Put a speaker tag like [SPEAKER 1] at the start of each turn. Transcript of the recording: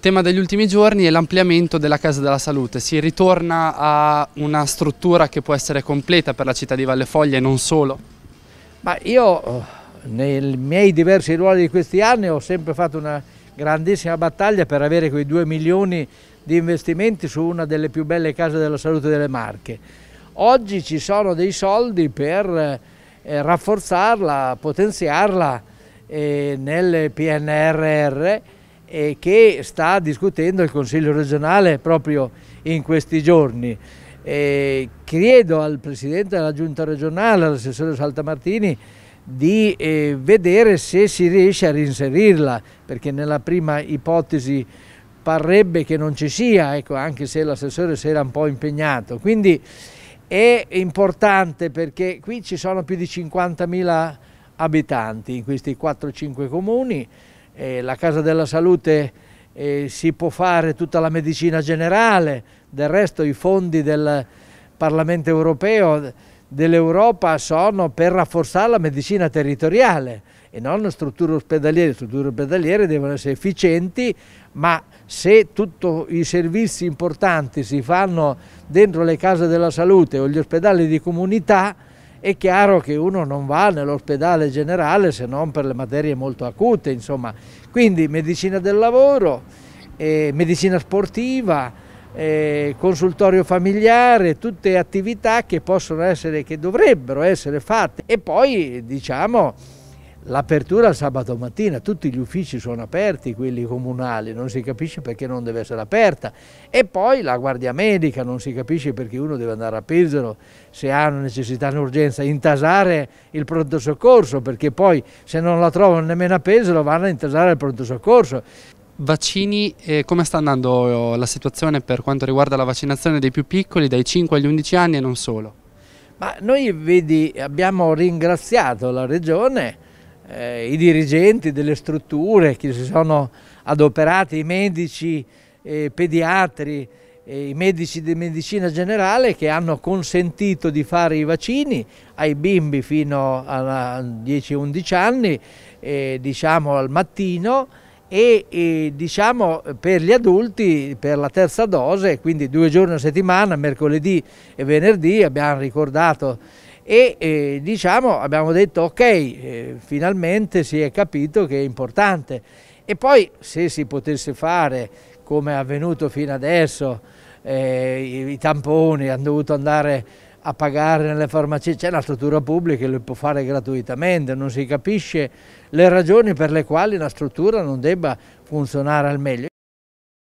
[SPEAKER 1] tema degli ultimi giorni è l'ampliamento della Casa della Salute. Si ritorna a una struttura che può essere completa per la città di Valle Foglia e non solo?
[SPEAKER 2] Ma io eh, nei miei diversi ruoli di questi anni ho sempre fatto una grandissima battaglia per avere quei 2 milioni di investimenti su una delle più belle case della salute delle Marche. Oggi ci sono dei soldi per eh, rafforzarla, potenziarla eh, nel PNRR eh, che sta discutendo il Consiglio regionale proprio in questi giorni. Eh, chiedo al Presidente della Giunta regionale, all'assessore Saltamartini, di eh, vedere se si riesce a reinserirla, perché nella prima ipotesi parrebbe che non ci sia, ecco, anche se l'assessore si era un po' impegnato. Quindi è importante perché qui ci sono più di 50.000 abitanti in questi 4-5 comuni, eh, la Casa della Salute eh, si può fare tutta la medicina generale, del resto i fondi del Parlamento europeo, dell'Europa sono per rafforzare la medicina territoriale e non strutture ospedaliere, le strutture ospedaliere devono essere efficienti ma se tutti i servizi importanti si fanno dentro le case della salute o gli ospedali di comunità è chiaro che uno non va nell'ospedale generale se non per le materie molto acute, insomma. Quindi medicina del lavoro, eh, medicina sportiva, eh, consultorio familiare, tutte attività che possono essere, che dovrebbero essere fatte. E poi diciamo l'apertura il sabato mattina, tutti gli uffici sono aperti, quelli comunali, non si capisce perché non deve essere aperta. E poi la guardia medica, non si capisce perché uno deve andare a Pesaro se ha una necessità, urgenza, intasare il pronto soccorso, perché poi se non la trovano nemmeno a Pesaro vanno a intasare il pronto soccorso.
[SPEAKER 1] Vaccini, eh, come sta andando eh, la situazione per quanto riguarda la vaccinazione dei più piccoli, dai 5 agli 11 anni e non solo?
[SPEAKER 2] Ma noi vedi, abbiamo ringraziato la Regione eh, i dirigenti delle strutture che si sono adoperati, i medici, eh, pediatri, eh, i medici di medicina generale che hanno consentito di fare i vaccini ai bimbi fino a 10-11 anni, eh, diciamo al mattino, e, e diciamo per gli adulti per la terza dose, quindi due giorni a settimana, mercoledì e venerdì, abbiamo ricordato e eh, diciamo, abbiamo detto ok, eh, finalmente si è capito che è importante e poi se si potesse fare come è avvenuto fino adesso, eh, i, i, tamponi hanno dovuto andare a pagare nelle farmacie, c'è una struttura pubblica che lo può fare gratuitamente, non si capisce le ragioni per le quali una struttura non debba funzionare al meglio.